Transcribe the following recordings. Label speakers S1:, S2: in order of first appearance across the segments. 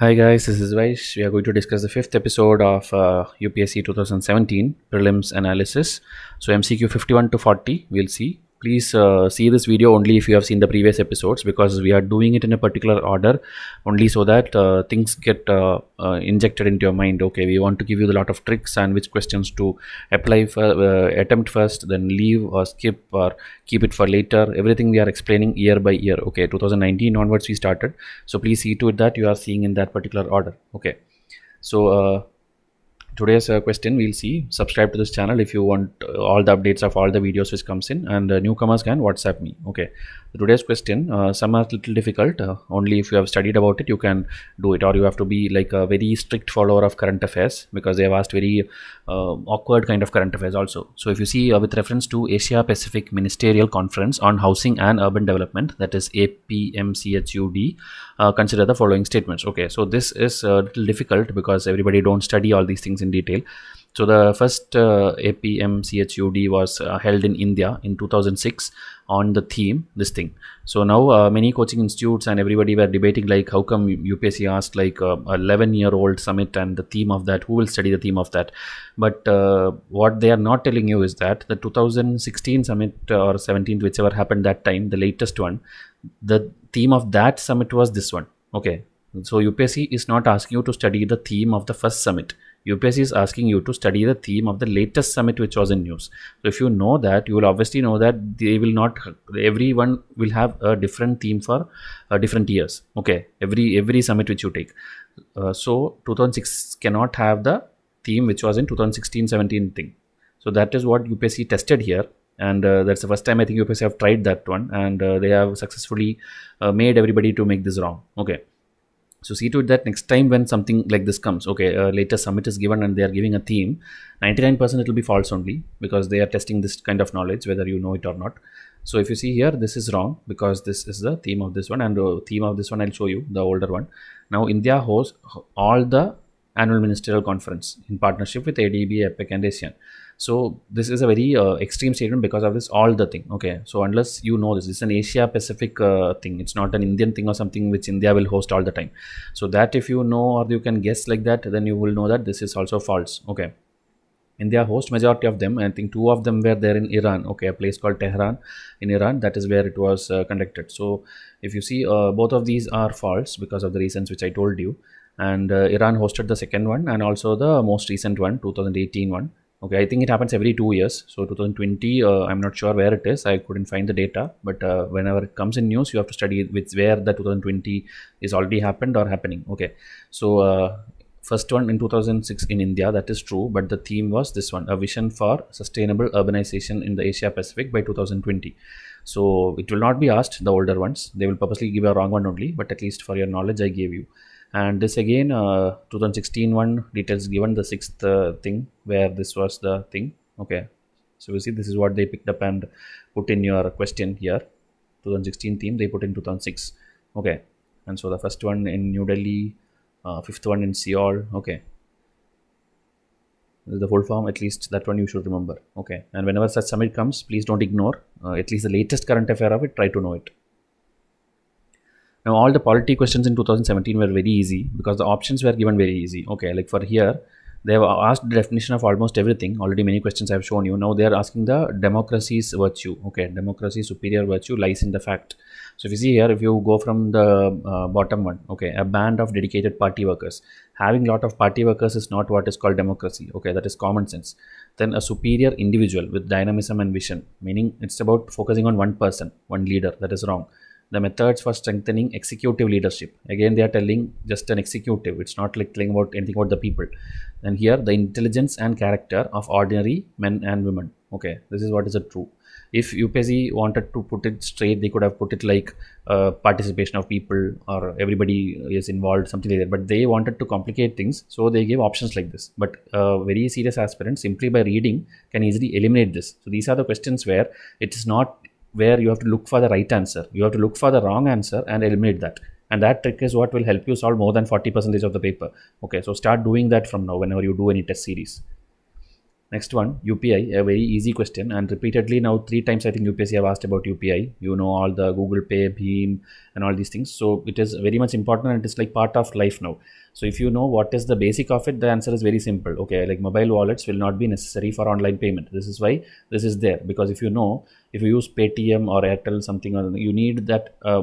S1: Hi guys, this is Vaish. We are going to discuss the fifth episode of uh, UPSC 2017 prelims analysis. So MCQ 51 to 40, we'll see please uh, see this video only if you have seen the previous episodes because we are doing it in a particular order only so that uh, things get uh, uh injected into your mind okay we want to give you a lot of tricks and which questions to apply for uh, attempt first then leave or skip or keep it for later everything we are explaining year by year okay 2019 onwards we started so please see to it that you are seeing in that particular order okay so uh, today's uh, question we'll see subscribe to this channel if you want uh, all the updates of all the videos which comes in and uh, newcomers can whatsapp me okay today's question uh, some are little difficult uh, only if you have studied about it you can do it or you have to be like a very strict follower of current affairs because they have asked very uh, awkward kind of current affairs also so if you see with reference to asia pacific ministerial conference on housing and urban development that is apmchud consider the following statements okay so this is a little difficult because everybody don't study all these things in in detail. So the first uh, APM CHUD was uh, held in India in 2006 on the theme this thing. So now uh, many coaching institutes and everybody were debating like how come UPSC asked like a uh, 11 year old summit and the theme of that who will study the theme of that. But uh, what they are not telling you is that the 2016 summit uh, or 17th whichever happened that time the latest one the theme of that summit was this one. Okay. So UPSC is not asking you to study the theme of the first summit UPSC is asking you to study the theme of the latest summit which was in news. So if you know that, you will obviously know that they will not. Everyone will have a different theme for uh, different years. Okay, every every summit which you take. Uh, so 2006 cannot have the theme which was in 2016-17 thing. So that is what UPSC tested here. And uh, that's the first time I think UPSC have tried that one, and uh, they have successfully uh, made everybody to make this wrong. Okay, so see to it that next time when something like this comes okay later latest summit is given and they are giving a theme 99% it will be false only because they are testing this kind of knowledge whether you know it or not so if you see here this is wrong because this is the theme of this one and the theme of this one i'll show you the older one now india hosts all the annual ministerial conference in partnership with adb epic and ASEAN. So this is a very uh, extreme statement because of this all the thing. Okay, so unless you know this, it's an Asia Pacific uh, thing. It's not an Indian thing or something which India will host all the time. So that if you know or you can guess like that, then you will know that this is also false. Okay. India host majority of them. I think two of them were there in Iran. Okay, a place called Tehran in Iran. That is where it was uh, conducted. So, if you see, uh, both of these are false because of the reasons which I told you. And uh, Iran hosted the second one and also the most recent one, 2018 one okay i think it happens every two years so 2020 uh, i'm not sure where it is i couldn't find the data but uh, whenever it comes in news you have to study which where the 2020 is already happened or happening okay so uh, first one in 2006 in india that is true but the theme was this one a vision for sustainable urbanization in the asia pacific by 2020 so it will not be asked the older ones they will purposely give a wrong one only but at least for your knowledge i gave you and this again uh, 2016 one details given the sixth uh, thing where this was the thing okay so you see this is what they picked up and put in your question here 2016 theme they put in 2006 okay and so the first one in new delhi uh, fifth one in seoul okay the full form at least that one you should remember okay and whenever such summit comes please don't ignore uh, at least the latest current affair of it try to know it now all the polity questions in 2017 were very easy because the options were given very easy. Okay, like for here, they have asked the definition of almost everything. Already many questions I have shown you. Now they are asking the democracy's virtue. Okay, democracy superior virtue lies in the fact. So if you see here, if you go from the uh, bottom one, okay, a band of dedicated party workers. Having lot of party workers is not what is called democracy. Okay, that is common sense. Then a superior individual with dynamism and vision, meaning it's about focusing on one person, one leader. That is wrong the methods for strengthening executive leadership again they are telling just an executive it's not like telling about anything about the people and here the intelligence and character of ordinary men and women okay this is what is it true if UPSC wanted to put it straight, they could have put it like uh, participation of people or everybody is involved, something like that. But they wanted to complicate things, so they gave options like this. But uh, very serious aspirants, simply by reading, can easily eliminate this. So these are the questions where it is not where you have to look for the right answer. You have to look for the wrong answer and eliminate that. And that trick is what will help you solve more than 40% of the paper. Okay, so start doing that from now whenever you do any test series. Next one, UPI, a very easy question. And repeatedly now, three times I think UPSC have asked about UPI. You know, all the Google Pay, Beam, and all these things. So it is very much important and it is like part of life now. So if you know what is the basic of it, the answer is very simple. Okay, like mobile wallets will not be necessary for online payment. This is why this is there. Because if you know if you use paytm or airtel something or you need that uh,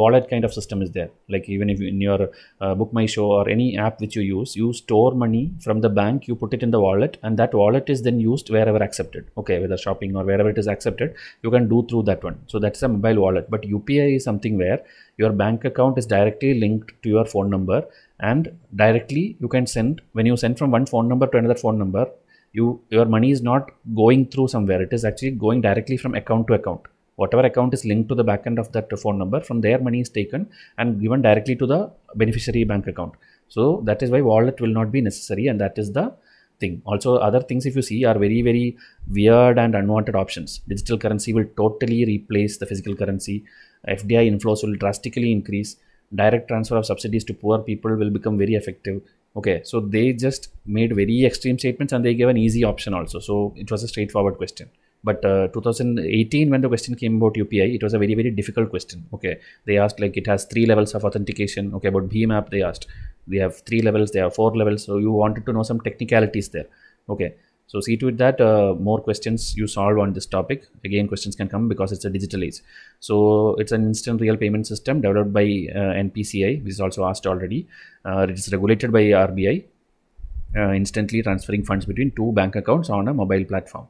S1: wallet kind of system is there like even if you, in your uh, book my show or any app which you use you store money from the bank you put it in the wallet and that wallet is then used wherever accepted okay whether shopping or wherever it is accepted you can do through that one so that's a mobile wallet but upi is something where your bank account is directly linked to your phone number and directly you can send when you send from one phone number to another phone number you your money is not going through somewhere it is actually going directly from account to account whatever account is linked to the backend of that phone number from there money is taken and given directly to the beneficiary bank account so that is why wallet will not be necessary and that is the thing also other things if you see are very very weird and unwanted options digital currency will totally replace the physical currency fdi inflows will drastically increase direct transfer of subsidies to poor people will become very effective okay so they just made very extreme statements and they gave an easy option also so it was a straightforward question but uh, 2018 when the question came about upi it was a very very difficult question okay they asked like it has three levels of authentication okay about bhim app they asked they have three levels they have four levels so you wanted to know some technicalities there okay so see to it that uh, more questions you solve on this topic. Again, questions can come because it's a digital age. So it's an instant real payment system developed by uh, NPCI, which is also asked already. Uh, it is regulated by RBI, uh, instantly transferring funds between two bank accounts on a mobile platform.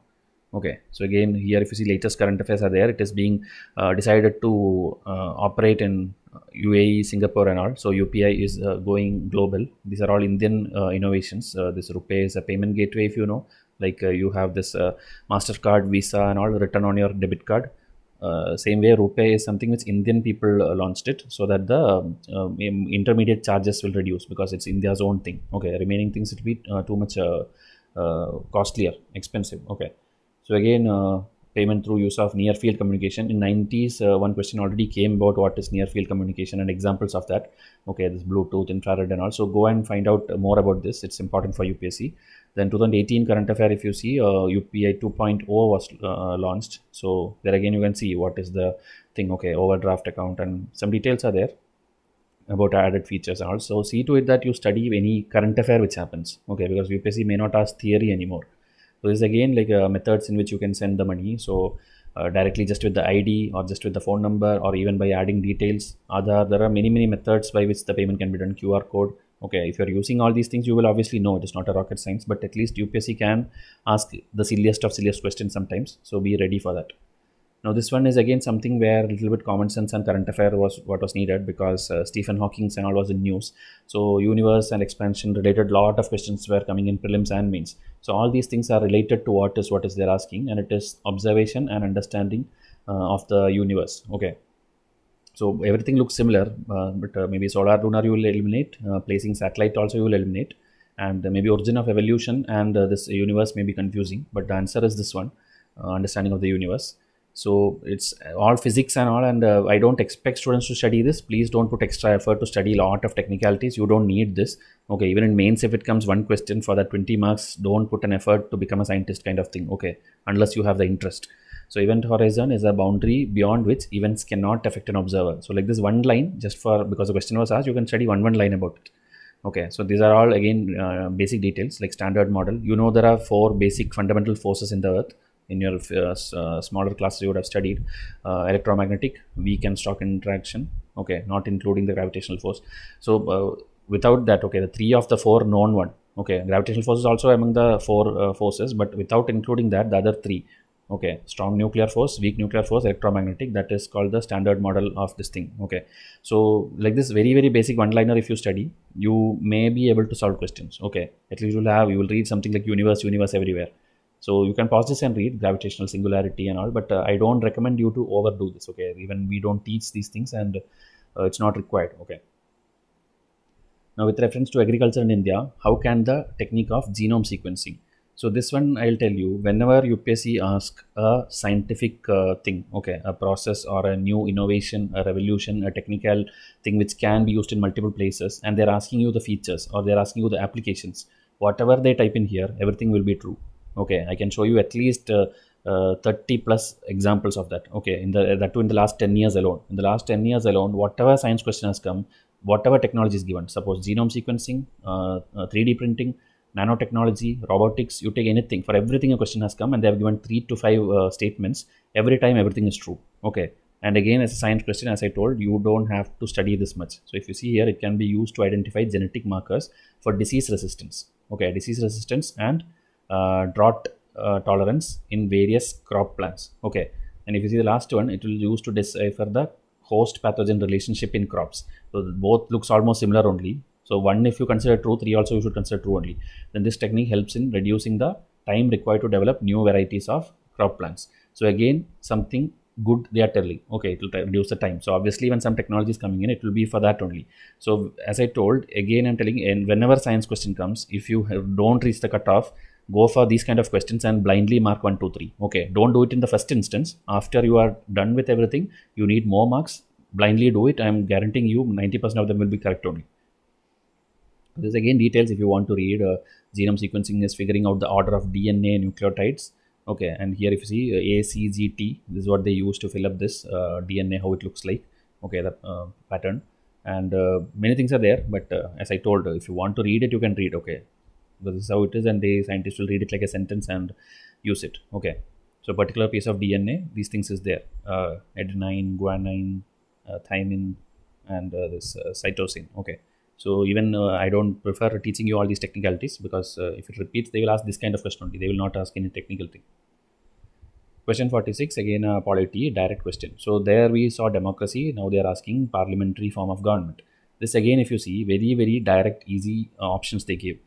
S1: Okay, so again, here if you see latest current affairs are there, it is being uh, decided to uh, operate in UAE, Singapore, and all. So UPI is uh, going global. These are all Indian uh, innovations. Uh, this Rupee is a payment gateway, if you know like uh, you have this uh, mastercard visa and all written on your debit card uh, same way rupee is something which indian people launched it so that the um, um, intermediate charges will reduce because it's india's own thing okay remaining things it will be too much costlier expensive okay so again payment through use of near field communication. In 90s, uh, one question already came about what is near field communication and examples of that. Okay, this Bluetooth, infrared and all. So go and find out more about this. It's important for UPSC. Then 2018 current affair, if you see, uh, UPI 2.0 was uh, launched. So there again, you can see what is the thing. Okay, overdraft account and some details are there about added features and also see to it that you study any current affair which happens okay because upsc may not ask theory anymore so this is again like uh, methods in which you can send the money so uh, directly just with the id or just with the phone number or even by adding details other there are many many methods by which the payment can be done qr code okay if you're using all these things you will obviously know it is not a rocket science but at least upsc can ask the silliest of silliest questions sometimes so be ready for that now this one is again something where a little bit common sense and current affair was what was needed because uh, Stephen Hawking and all was in news. So universe and expansion related lot of questions were coming in prelims and mains. So all these things are related to what is what is they're asking and it is observation and understanding uh, of the universe. Okay. So everything looks similar, uh, but uh, maybe solar lunar you will eliminate, uh, placing satellite also you will eliminate, and maybe origin of evolution and uh, this universe may be confusing, but the answer is this one, understanding of the universe so it's all physics and all and uh, i don't expect students to study this please don't put extra effort to study a lot of technicalities you don't need this okay even in mains if it comes one question for that 20 marks don't put an effort to become a scientist kind of thing okay unless you have the interest so event horizon is a boundary beyond which events cannot affect an observer so like this one line just for because the question was asked you can study one one line about it okay so these are all again uh, basic details like standard model you know there are four basic fundamental forces in the earth in your uh, uh, smaller classes you would have studied uh, electromagnetic weak and strong interaction okay not including the gravitational force so without that okay the three of the four known one okay gravitational force is also among the four forces but without including that the other three okay strong nuclear force weak nuclear force electromagnetic that is called the standard model of this thing okay so like this very very basic one liner if you study you may be able to solve questions okay at least you'll have you will read something like universe universe everywhere so you can pause this and read gravitational singularity and all, but uh, I don't recommend you to overdo this. Okay, even we don't teach these things and uh, it's not required. Okay. Now with reference to agriculture in India, how can the technique of genome sequencing? So this one I'll tell you. Whenever UPSC ask a scientific uh, thing, okay, a process or a new innovation, a revolution, a technical thing which can be used in multiple places, and they're asking you the features or they're asking you the applications. Whatever they type in here, everything will be true okay i can show you at least uh, uh, 30 plus examples of that okay in the that too in the last 10 years alone in the last 10 years alone whatever science question has come whatever technology is given suppose genome sequencing uh, 3d uh, printing nanotechnology robotics you take anything for everything a question has come and they have given three to five uh, statements every time everything is true okay and again as a science question as i told you don't have to study this much so if you see here it can be used to identify genetic markers for disease resistance okay disease resistance and uh, drought uh, tolerance in various crop plants. Okay, and if you see the last one, it will use to decipher the host pathogen relationship in crops. So both looks almost similar only. So one if you consider true, three also you should consider true only. Then this technique helps in reducing the time required to develop new varieties of crop plants. So again, something good they are telling. Okay, it will reduce the time. So obviously when some technology is coming in, it will be for that only. So as I told, again I'm telling and whenever science question comes, if you have, don't reach the cutoff, go for these kind of questions and blindly mark 1 2 3 okay don't do it in the first instance after you are done with everything you need more marks blindly do it i am guaranteeing you 90% of them will be correct only there's again details if you want to read uh, genome sequencing is figuring out the order of dna nucleotides okay and here if you see uh, acgt this is what they use to fill up this uh, dna how it looks like okay the uh, pattern and uh, many things are there but uh, as i told if you want to read it you can read okay this is how it is, and the scientists will read it like a sentence and use it. Okay, so particular piece of DNA, these things is there: uh, adenine, guanine, uh, thymine, and uh, this uh, cytosine. Okay, so even uh, I don't prefer teaching you all these technicalities because uh, if it repeats, they will ask this kind of question only. They will not ask any technical thing. Question 46 again a polity direct question. So there we saw democracy. Now they are asking parliamentary form of government. This again, if you see, very very direct, easy options they give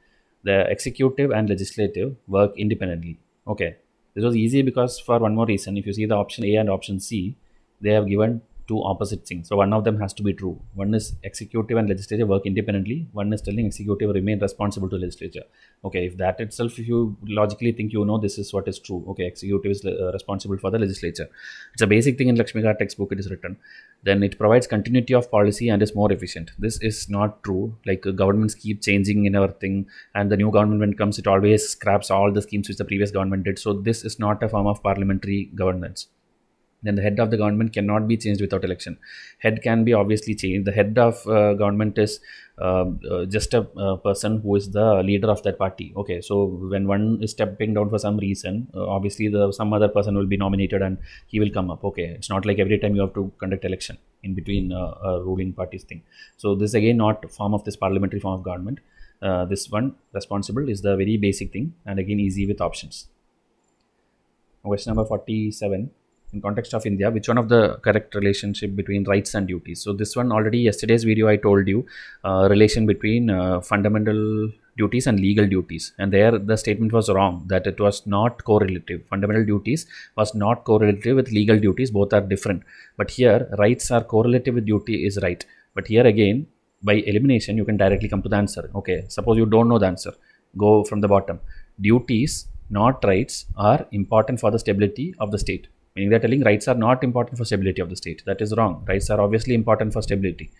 S1: the executive and legislative work independently. Okay, this was easy because for one more reason, if you see the option A and option C, they have given two opposite things. So one of them has to be true. One is executive and legislature work independently. One is telling executive remain responsible to legislature. Okay, if that itself, if you logically think you know this is what is true. Okay, executive is uh, responsible for the legislature. It's a basic thing in Lakshmikar textbook. It is written. Then it provides continuity of policy and is more efficient. This is not true. Like uh, governments keep changing in our thing, and the new government when it comes, it always scraps all the schemes which the previous government did. So this is not a form of parliamentary governance then the head of the government cannot be changed without election. Head can be obviously changed. The head of uh, government is uh, uh, just a uh, person who is the leader of that party. Okay, so when one is stepping down for some reason, uh, obviously the some other person will be nominated and he will come up. Okay, it's not like every time you have to conduct election in between uh, ruling parties thing. So this again not form of this parliamentary form of government. this one responsible is the very basic thing and again easy with options. Question number forty-seven in context of India, which one of the correct relationship between rights and duties. So this one already yesterday's video I told you uh, relation between uh, fundamental duties and legal duties and there the statement was wrong that it was not correlative fundamental duties was not correlative with legal duties both are different but here rights are correlative with duty is right but here again by elimination you can directly come to the answer okay suppose you don't know the answer go from the bottom duties not rights are important for the stability of the state meaning they're telling rights are not important for stability of the state. That is wrong. Rights are obviously important for stability.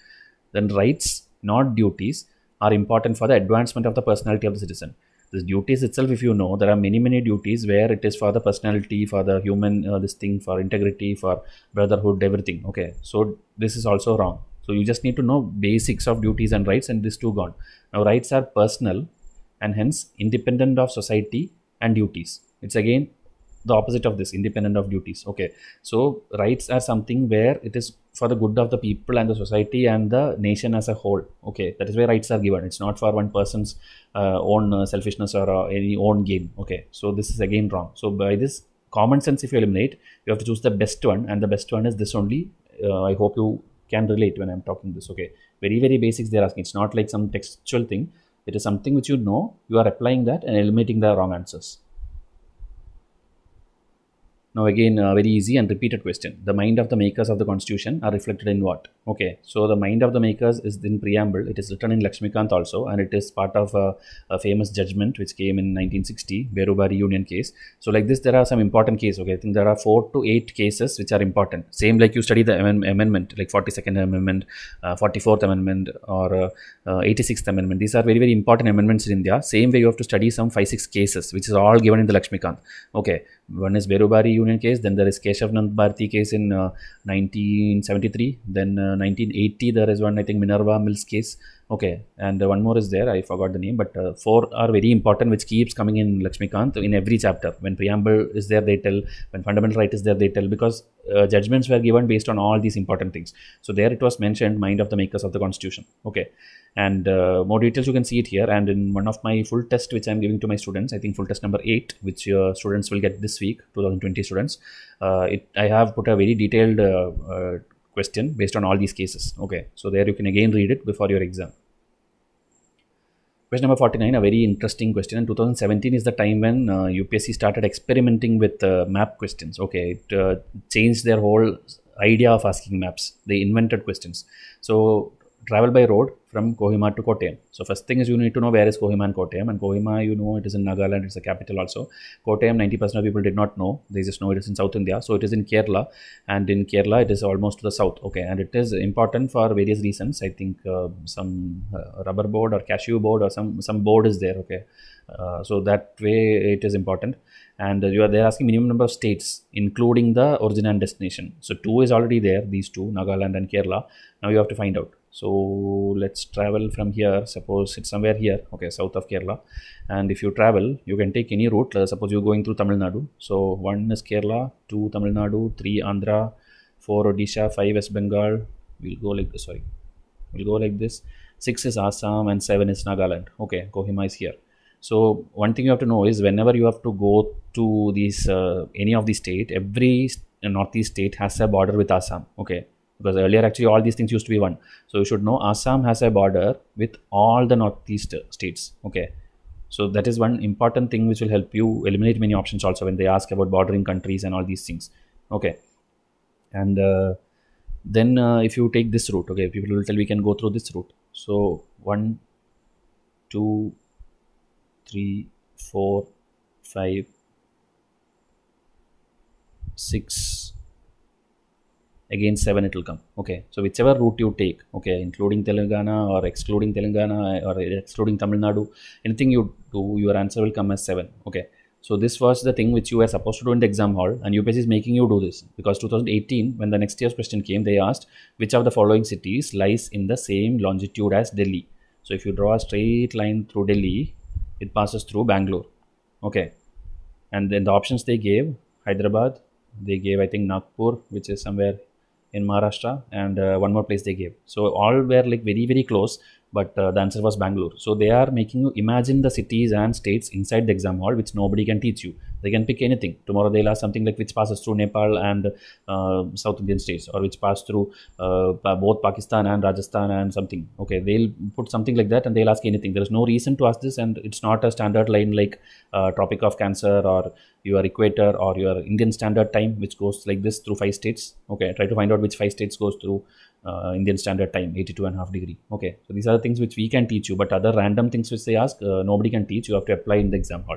S1: Then rights, not duties, are important for the advancement of the personality of the citizen. This duties itself, if you know, there are many many duties where it is for the personality, for the human, uh, this thing, for integrity, for brotherhood, everything. Okay, so this is also wrong. So you just need to know basics of duties and rights, and this too gone. Now rights are personal, and hence independent of society and duties. It's again the opposite of this independent of duties okay so rights are something where it is for the good of the people and the society and the nation as a whole okay that is where rights are given it's not for one person's uh, own uh, selfishness or uh, any own gain okay so this is again wrong so by this common sense if you eliminate you have to choose the best one and the best one is this only uh, i hope you can relate when i'm talking this okay very very basics they're asking it's not like some textual thing it is something which you know you are applying that and eliminating the wrong answers now again, uh, very easy and repeated question. The mind of the makers of the constitution are reflected in what? Okay, so the mind of the makers is in preamble. It is written in Lakshmikant also and it is part of a, a famous judgment which came in 1960, Berubari Union case. So like this, there are some important cases. Okay, I think there are four to eight cases which are important. Same like you study the amendment, like 42nd Amendment, uh, 44th Amendment or uh, 86th uh, Amendment. These are very, very important amendments in India. Same way you have to study some 5-6 cases which is all given in the Lakshmikant. Okay, one is Berubari Union case, then there is Keshav Nand Bharti case in uh, 1973, then uh, 1980 there is one I think Minerva Mills case, Okay, and one more is there. I forgot the name, but uh, four are very important, which keeps coming in Lakshmikant in every chapter. When preamble is there, they tell. When fundamental right is there, they tell because uh, judgments were given based on all these important things. So there it was mentioned, mind of the makers of the constitution. Okay, and uh, more details you can see it here. And in one of my full test, which I'm giving to my students, I think full test number eight, which your students will get this week, 2020 students. Uh, it I have put a very detailed uh, uh, question based on all these cases. Okay, so there you can again read it before your exam. Question number 49, a very interesting question. And 2017 is the time when uh, UPSC started experimenting with uh, map questions. Okay, it uh, changed their whole idea of asking maps. They invented questions. So travel by road from Kohima to Kottayam. So first thing is you need to know where is Kohima and Kottayam. And Kohima, you know, it is in Nagaland. It's a capital also. Kottayam, 90% of people did not know. They just know it is in South India. So it is in Kerala, and in Kerala, it is almost to the south. Okay, and it is important for various reasons. I think uh, some uh, rubber board or cashew board or some some board is there. Okay, uh, so that way it is important and you are there asking minimum number of states including the origin and destination so two is already there these two nagaland and kerala now you have to find out so let's travel from here suppose it's somewhere here okay south of kerala and if you travel you can take any route uh, suppose you're going through tamil nadu so one is kerala two tamil nadu three andhra four odisha five west bengal we'll go like this uh, sorry we'll go like this six is assam and seven is nagaland okay kohima is here so one thing you have to know is whenever you have to go to these uh, any of the state every uh, northeast state has a border with assam okay because earlier actually all these things used to be one so you should know assam has a border with all the northeast states okay so that is one important thing which will help you eliminate many options also when they ask about bordering countries and all these things okay and uh, then uh, if you take this route okay people will tell we can go through this route so one two three four five six again 7 it will come okay so whichever route you take okay including telangana or excluding telangana eh, or excluding tamil nadu anything you do your answer will come as 7 okay so this was the thing which you were supposed to do in the exam hall and UPSC is making you do this because 2018 when the next year's question came they asked which of the following cities lies in the same longitude as delhi so if you draw a straight line through delhi it passes through bangalore okay and then the options they gave hyderabad they gave i think nagpur which is somewhere in Maharashtra and uh, one more place they gave. So all were like very very close but uh, the answer was Bangalore. So they are making you imagine the cities and states inside the exam hall, which nobody can teach you. They can pick anything. Tomorrow they'll ask something like which passes through Nepal and uh, South Indian states, or which pass through uh, uh, both Pakistan and Rajasthan and something. Okay, they'll put something like that and they'll ask anything. There is no reason to ask this, and it's not a standard line like uh, Tropic of Cancer or your equator or your Indian standard time, which goes like this through five states. Okay, try to find out which five states goes through uh, Indian Standard Time, 82 and a half degree. Okay, so these are the things which we can teach you, but other random things which they ask, uh, nobody can teach. You have to apply in the exam hall.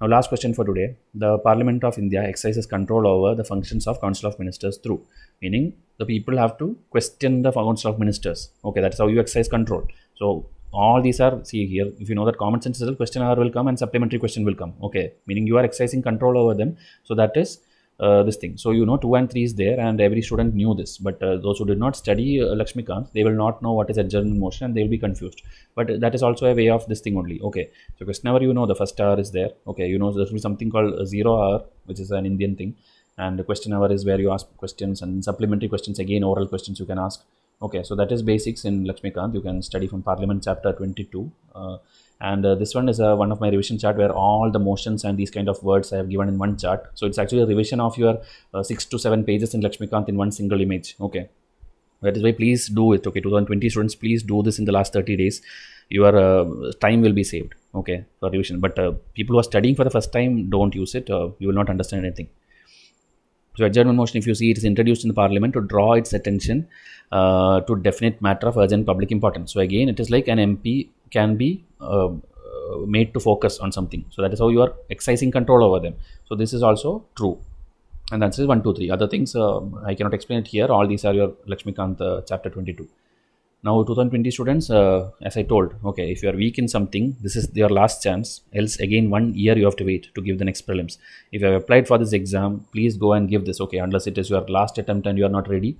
S1: Now, last question for today. The Parliament of India exercises control over the functions of Council of Ministers through, meaning the people have to question the Council of Ministers. Okay, that's how you exercise control. So, all these are, see here, if you know that common sense a question hour will come and supplementary question will come. Okay, meaning you are exercising control over them. So, that is uh, this thing. So you know, two and three is there, and every student knew this. But uh, those who did not study uh, Lakshmikant, they will not know what is adjournment motion, and they will be confused. But that is also a way of this thing only. Okay, so Krishnavar, you know, the first hour is there. Okay, you know, there will be something called zero hour, which is an Indian thing, and the question hour is where you ask questions and supplementary questions again, oral questions you can ask. Okay, so that is basics in Lakshmikant. You can study from Parliament chapter 22. Uh, and uh, this one is uh, one of my revision chart where all the motions and these kind of words I have given in one chart. So it's actually a revision of your uh, six to seven pages in Lakshmikant in one single image. Okay, that is why please do it. Okay, 2020 students, please do this in the last 30 days. Your uh, time will be saved. Okay, for revision. But uh, people who are studying for the first time, don't use it. you will not understand anything. So adjournment motion, if you see, it is introduced in the parliament to draw its attention uh, to definite matter of urgent public importance. So again, it is like an MP can be um, uh, made to focus on something. So that is how you are exercising control over them. So this is also true. And that's one, two, three. Other things, um, I cannot explain it here. All these are your Lakshmikant uh, chapter 22 now 2020 students uh, as i told okay if you are weak in something this is your last chance else again one year you have to wait to give the next prelims if you have applied for this exam please go and give this okay unless it is your last attempt and you are not ready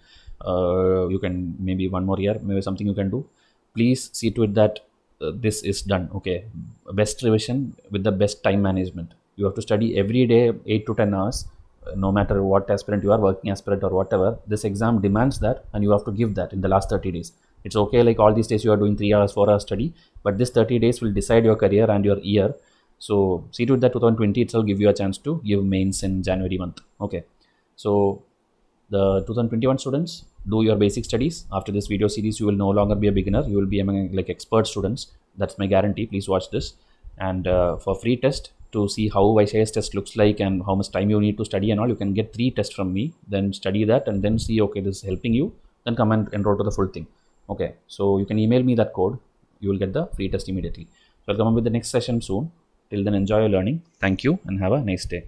S1: uh, you can maybe one more year maybe something you can do please see to it that uh, this is done okay best revision with the best time management you have to study every day 8 to 10 hours uh, no matter what aspirant you are working aspirant or whatever this exam demands that and you have to give that in the last 30 days it's okay like all these days you are doing three hours four hours study but this 30 days will decide your career and your year so see to it that 2020 itself give you a chance to give mains in january month okay so the 2021 students do your basic studies after this video series you will no longer be a beginner you will be among like expert students that's my guarantee please watch this and uh, for free test to see how YCIS test looks like and how much time you need to study and all, you can get three tests from me, then study that and then see, okay, this is helping you, then come and enroll to the full thing okay so you can email me that code you will get the free test immediately so i'll come up with the next session soon till then enjoy your learning thank you and have a nice day